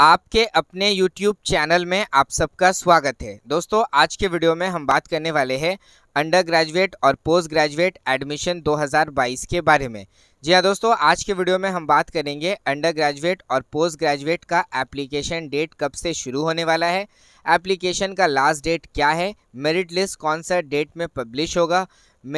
आपके अपने YouTube channel में आप सबका स्वागत है दोस्तों आज के वीडियो में हम बात करने वाले हैं अंडर ग्रेजुएट और पोस्ट ग्रेजुएट एडमिशन 2022 के बारे में जी हाँ दोस्तों आज के वीडियो में हम बात करेंगे अंडर ग्रेजुएट और पोस्ट ग्रेजुएट का एप्लीकेशन डेट कब से शुरू होने वाला है एप्लीकेशन का लास्ट डेट क्या है मेरिट लिस्ट कौन सा डेट में पब्लिश होगा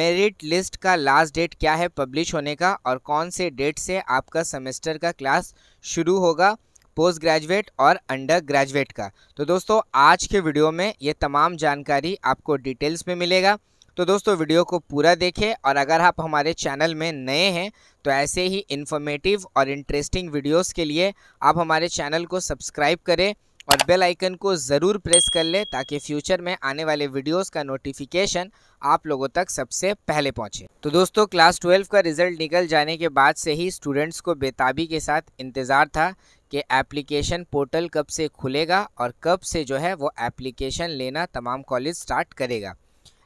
मेरिट लिस्ट का लास्ट डेट क्या है पब्लिश होने का और कौन से डेट से आपका सेमेस्टर का क्लास शुरू होगा पोस्ट ग्रेजुएट और अंडर ग्रेजुएट का तो दोस्तों आज के वीडियो में ये तमाम जानकारी आपको डिटेल्स में मिलेगा तो दोस्तों वीडियो को पूरा देखें और अगर आप हमारे चैनल में नए हैं तो ऐसे ही इन्फॉर्मेटिव और इंटरेस्टिंग वीडियोस के लिए आप हमारे चैनल को सब्सक्राइब करें और बेल आइकन को ज़रूर प्रेस कर लें ताकि फ्यूचर में आने वाले वीडियोस का नोटिफिकेशन आप लोगों तक सबसे पहले पहुंचे तो दोस्तों क्लास ट्वेल्व का रिजल्ट निकल जाने के बाद से ही स्टूडेंट्स को बेताबी के साथ इंतज़ार था कि एप्लीकेशन पोर्टल कब से खुलेगा और कब से जो है वो एप्लीकेशन लेना तमाम कॉलेज स्टार्ट करेगा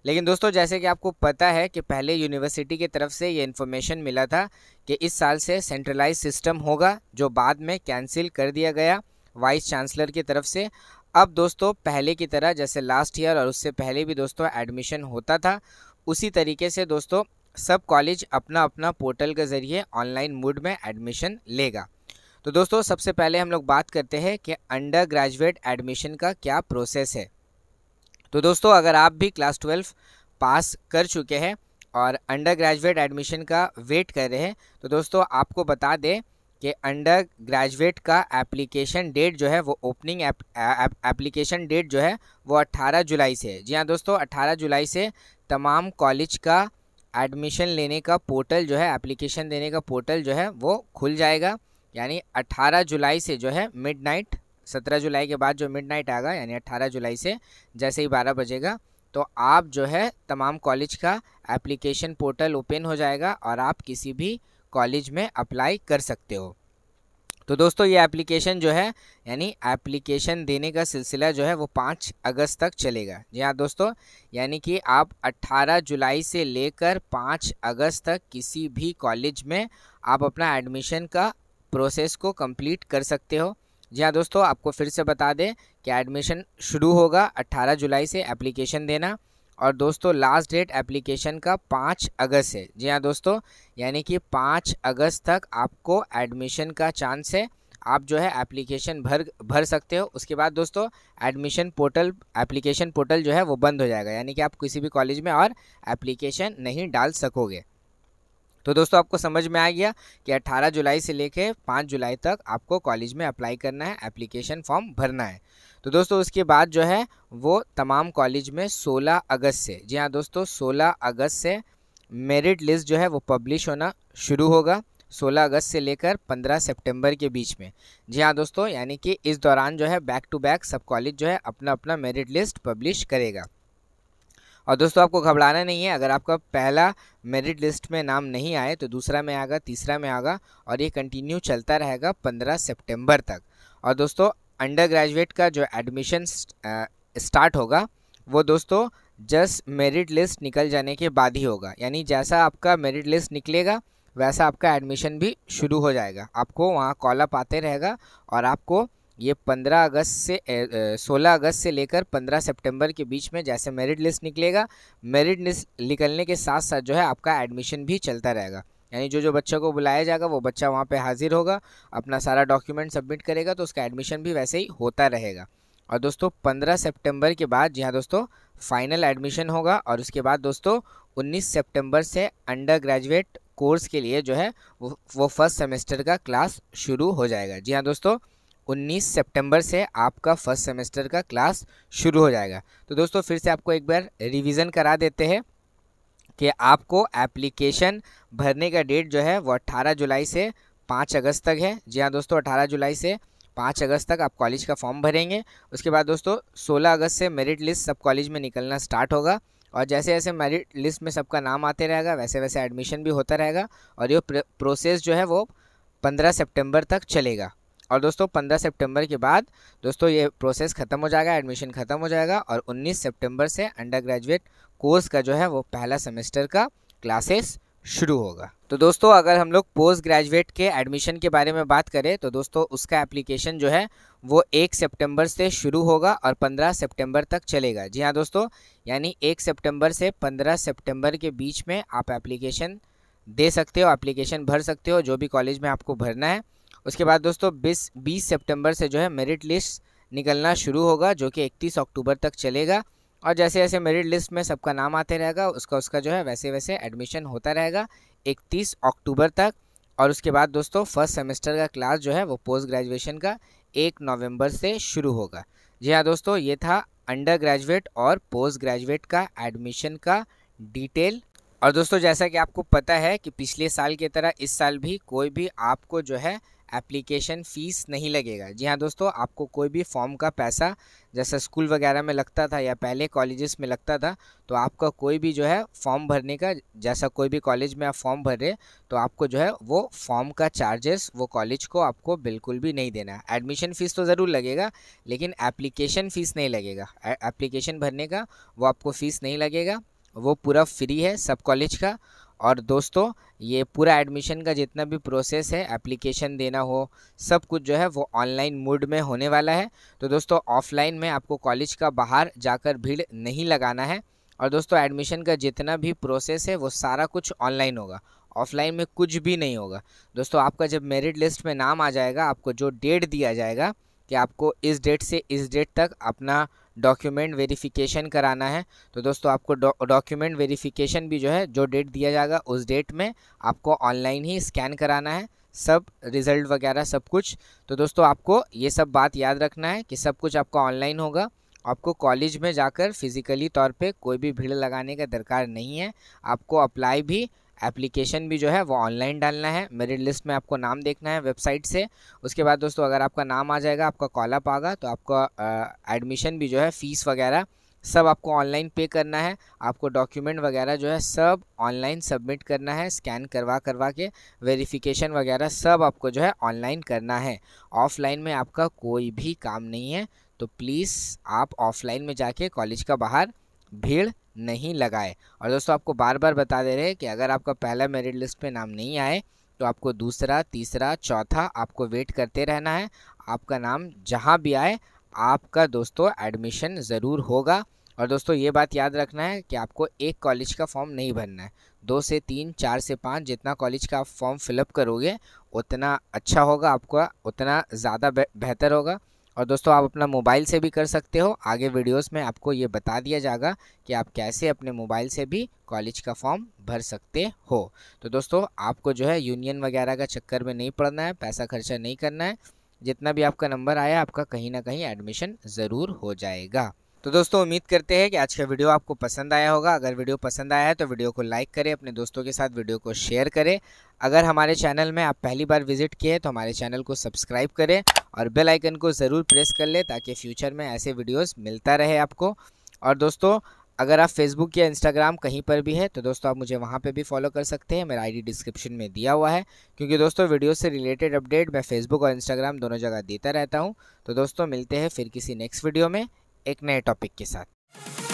लेकिन दोस्तों जैसे कि आपको पता है कि पहले यूनिवर्सिटी की तरफ से ये इन्फॉर्मेशन मिला था कि इस साल से सेंट्रलाइज सिस्टम होगा जो बाद में कैंसिल कर दिया गया वाइस चांसलर की तरफ से अब दोस्तों पहले की तरह जैसे लास्ट ईयर और उससे पहले भी दोस्तों एडमिशन होता था उसी तरीके से दोस्तों सब कॉलेज अपना अपना पोर्टल के ज़रिए ऑनलाइन मोड में एडमिशन लेगा तो दोस्तों सबसे पहले हम लोग बात करते हैं कि अंडर ग्रेजुएट एडमिशन का क्या प्रोसेस है तो दोस्तों अगर आप भी क्लास ट्वेल्व पास कर चुके हैं और अंडर ग्रेजुएट एडमिशन का वेट कर रहे हैं तो दोस्तों आपको बता दें कि अंडर ग्रेजुएट का एप्लीकेशन डेट जो है वो ओपनिंग एप्लीकेशन डेट जो है वो 18 जुलाई से जी हाँ दोस्तों 18 जुलाई से तमाम कॉलेज का एडमिशन लेने का पोर्टल जो है एप्लीकेशन देने का पोर्टल जो है वो खुल जाएगा यानी 18 जुलाई से जो है मिडनाइट 17 जुलाई के बाद जो मिडनाइट आएगा यानी 18 जुलाई से जैसे ही 12 बजेगा तो आप जो है तमाम कॉलेज का एप्लीकेशन पोर्टल ओपन हो जाएगा और आप किसी भी कॉलेज में अप्लाई कर सकते हो तो दोस्तों ये एप्लीकेशन जो है यानी एप्लीकेशन देने का सिलसिला जो है वो पाँच अगस्त तक चलेगा जी हाँ दोस्तों यानी कि आप 18 जुलाई से लेकर पाँच अगस्त तक किसी भी कॉलेज में आप अपना एडमिशन का प्रोसेस को कंप्लीट कर सकते हो जी हाँ दोस्तों आपको फिर से बता दें कि एडमिशन शुरू होगा 18 जुलाई से एप्लीकेशन देना और दोस्तों लास्ट डेट एप्लीकेशन का पाँच अगस्त है जी हाँ दोस्तों यानी कि पाँच अगस्त तक आपको एडमिशन का चांस है आप जो है एप्लीकेशन भर भर सकते हो उसके बाद दोस्तों एडमिशन पोर्टल एप्लीकेशन पोर्टल जो है वो बंद हो जाएगा यानी कि आप किसी भी कॉलेज में और एप्लीकेशन नहीं डाल सकोगे तो दोस्तों आपको समझ में आ गया कि 18 जुलाई से लेकर 5 जुलाई तक आपको कॉलेज में अप्लाई करना है एप्लीकेशन फॉर्म भरना है तो दोस्तों उसके बाद जो है वो तमाम कॉलेज में 16 अगस्त से जी हाँ दोस्तों 16 अगस्त से मेरिट लिस्ट जो है वो पब्लिश होना शुरू होगा 16 अगस्त से लेकर 15 सितंबर के बीच में जी हाँ दोस्तों यानी कि इस दौरान जो है बैक टू बैक सब कॉलेज जो है अपना अपना मेरिट लिस्ट पब्लिश करेगा और दोस्तों आपको घबराना नहीं है अगर आपका पहला मेरिट लिस्ट में नाम नहीं आए तो दूसरा में आएगा तीसरा में आएगा और ये कंटिन्यू चलता रहेगा पंद्रह सेप्टेम्बर तक और दोस्तों अंडर ग्रेजुएट का जो एडमिशन स्टार्ट होगा वो दोस्तों जस्ट मेरिट लिस्ट निकल जाने के बाद ही होगा यानी जैसा आपका मेरिट लिस्ट निकलेगा वैसा आपका एडमिशन भी शुरू हो जाएगा आपको वहाँ कॉल आते रहेगा और आपको ये पंद्रह अगस्त से सोलह अगस्त से लेकर पंद्रह सितंबर के बीच में जैसे मेरिट लिस्ट निकलेगा मेरिट लिस्ट निकलने के साथ साथ जो है आपका एडमिशन भी चलता रहेगा यानी जो जो बच्चों को बुलाया जाएगा वो बच्चा वहाँ पे हाजिर होगा अपना सारा डॉक्यूमेंट सबमिट करेगा तो उसका एडमिशन भी वैसे ही होता रहेगा और दोस्तों पंद्रह सेप्टेम्बर के बाद जी हाँ दोस्तों फाइनल एडमिशन होगा और उसके बाद दोस्तों उन्नीस सेप्टेम्बर से अंडर ग्रेजुएट कोर्स के लिए जो है वो वो फर्स्ट सेमेस्टर का क्लास शुरू हो जाएगा जी हाँ दोस्तों 19 सितंबर से आपका फर्स्ट सेमेस्टर का क्लास शुरू हो जाएगा तो दोस्तों फिर से आपको एक बार रिवीजन करा देते हैं कि आपको एप्लीकेशन भरने का डेट जो है वो अट्ठारह जुलाई से पाँच अगस्त तक है जी हाँ दोस्तों 18 जुलाई से पाँच अगस्त तक आप कॉलेज का फॉर्म भरेंगे उसके बाद दोस्तों सोलह अगस्त से मेरिट लिस्ट सब कॉलेज में निकलना स्टार्ट होगा और जैसे जैसे मेरिट लिस्ट में सबका नाम आते रहेगा वैसे वैसे एडमिशन भी होता रहेगा और ये प्रोसेस जो है वो पंद्रह सितंबर तक चलेगा और दोस्तों 15 सितंबर के बाद दोस्तों ये प्रोसेस ख़त्म हो जाएगा एडमिशन ख़त्म हो जाएगा और 19 सितंबर से अंडर ग्रेजुएट कोर्स का जो है वो पहला सेमेस्टर का क्लासेस शुरू होगा तो दोस्तों अगर हम लोग पोस्ट ग्रेजुएट के एडमिशन के बारे में बात करें तो दोस्तों उसका एप्लीकेशन जो है वो एक सितंबर से शुरू होगा और पंद्रह सितंबर तक चलेगा जी हाँ दोस्तों यानी एक सितंबर से पंद्रह सितंबर के बीच में आप एप्लीकेशन दे सकते हो एप्लीकेशन भर सकते हो जो भी कॉलेज में आपको भरना है उसके बाद दोस्तों बीस बीस सेप्टेम्बर से जो है मेरिट लिस्ट निकलना शुरू होगा जो कि इकतीस अक्टूबर तक चलेगा और जैसे जैसे मेरिट लिस्ट में सबका नाम आते रहेगा उसका उसका जो है वैसे वैसे एडमिशन होता रहेगा इकतीस अक्टूबर तक और उसके बाद दोस्तों फर्स्ट सेमेस्टर का क्लास जो है वो पोस्ट ग्रेजुएशन का एक नवंबर से शुरू होगा जी हाँ दोस्तों ये था अंडर ग्रेजुएट और पोस्ट ग्रेजुएट का एडमिशन का डिटेल और दोस्तों जैसा कि आपको पता है कि पिछले साल की तरह इस साल भी कोई भी आपको जो है एप्लीकेशन फ़ीस नहीं लगेगा जी हाँ दोस्तों आपको कोई भी फॉर्म का पैसा जैसा स्कूल वगैरह में लगता था या पहले कॉलेजेस में लगता था तो आपका कोई भी जो है फॉर्म भरने का जैसा कोई भी कॉलेज में आप फॉर्म भर रहे तो आपको जो है वो फॉर्म का चार्जेस वो कॉलेज को आपको बिल्कुल भी नहीं देना एडमिशन फ़ीस तो ज़रूर लगेगा लेकिन एप्लीकेशन फ़ीस नहीं लगेगा एप्लीकेशन भरने का वो आपको फ़ीस नहीं लगेगा वो पूरा फ्री है सब कॉलेज का और दोस्तों ये पूरा एडमिशन का जितना भी प्रोसेस है एप्लीकेशन देना हो सब कुछ जो है वो ऑनलाइन मोड में होने वाला है तो दोस्तों ऑफलाइन में आपको कॉलेज का बाहर जाकर भीड़ नहीं लगाना है और दोस्तों एडमिशन का जितना भी प्रोसेस है वो सारा कुछ ऑनलाइन होगा ऑफलाइन में कुछ भी नहीं होगा दोस्तों आपका जब मेरिट लिस्ट में नाम आ जाएगा आपको जो डेट दिया जाएगा कि आपको इस डेट से इस डेट तक अपना डॉक्यूमेंट वेरिफिकेशन कराना है तो दोस्तों आपको डॉक्यूमेंट डौ, वेरिफिकेशन भी जो है जो डेट दिया जाएगा उस डेट में आपको ऑनलाइन ही स्कैन कराना है सब रिज़ल्ट वगैरह सब कुछ तो दोस्तों आपको ये सब बात याद रखना है कि सब कुछ आपका ऑनलाइन होगा आपको कॉलेज में जाकर फिज़िकली तौर पे कोई भी भीड़ लगाने का दरकार नहीं है आपको अप्लाई भी एप्लीकेशन भी जो है वो ऑनलाइन डालना है मेरिट लिस्ट में आपको नाम देखना है वेबसाइट से उसके बाद दोस्तों अगर आपका नाम आ जाएगा आपका कॉलअप आगा तो आपका एडमिशन भी जो है फ़ीस वगैरह सब आपको ऑनलाइन पे करना है आपको डॉक्यूमेंट वगैरह जो है सब ऑनलाइन सबमिट करना है स्कैन करवा करवा के वेरिफिकेशन वगैरह सब आपको जो है ऑनलाइन करना है ऑफलाइन में आपका कोई भी काम नहीं है तो प्लीज़ आप ऑफलाइन में जाके कॉलेज का बाहर भीड़ नहीं लगाए और दोस्तों आपको बार बार बता दे रहे हैं कि अगर आपका पहला मेरिट लिस्ट पे नाम नहीं आए तो आपको दूसरा तीसरा चौथा आपको वेट करते रहना है आपका नाम जहाँ भी आए आपका दोस्तों एडमिशन ज़रूर होगा और दोस्तों ये बात याद रखना है कि आपको एक कॉलेज का फॉर्म नहीं भरना है दो से तीन चार से पाँच जितना कॉलेज का आप फॉर्म फिलअप करोगे उतना अच्छा होगा आपका उतना ज़्यादा बेहतर होगा और दोस्तों आप अपना मोबाइल से भी कर सकते हो आगे वीडियोस में आपको ये बता दिया जाएगा कि आप कैसे अपने मोबाइल से भी कॉलेज का फॉर्म भर सकते हो तो दोस्तों आपको जो है यूनियन वगैरह का चक्कर में नहीं पड़ना है पैसा खर्चा नहीं करना है जितना भी आपका नंबर आया आपका कहीं ना कहीं एडमिशन ज़रूर हो जाएगा तो दोस्तों उम्मीद करते हैं कि आज का वीडियो आपको पसंद आया होगा अगर वीडियो पसंद आया है तो वीडियो को लाइक करें अपने दोस्तों के साथ वीडियो को शेयर करें अगर हमारे चैनल में आप पहली बार विजिट किए तो हमारे चैनल को सब्सक्राइब करें और बेल आइकन को ज़रूर प्रेस कर लें ताकि फ्यूचर में ऐसे वीडियोज़ मिलता रहे आपको और दोस्तों अगर आप फेसबुक या इंस्टाग्राम कहीं पर भी है तो दोस्तों आप मुझे वहाँ पर भी फॉलो कर सकते हैं मेरा आई डिस्क्रिप्शन में दिया हुआ है क्योंकि दोस्तों वीडियो से रिलेटेड अपडेट मैं फेसबुक और इंस्टाग्राम दोनों जगह देता रहता हूँ तो दोस्तों मिलते हैं फिर किसी नेक्स्ट वीडियो में एक नए टॉपिक के साथ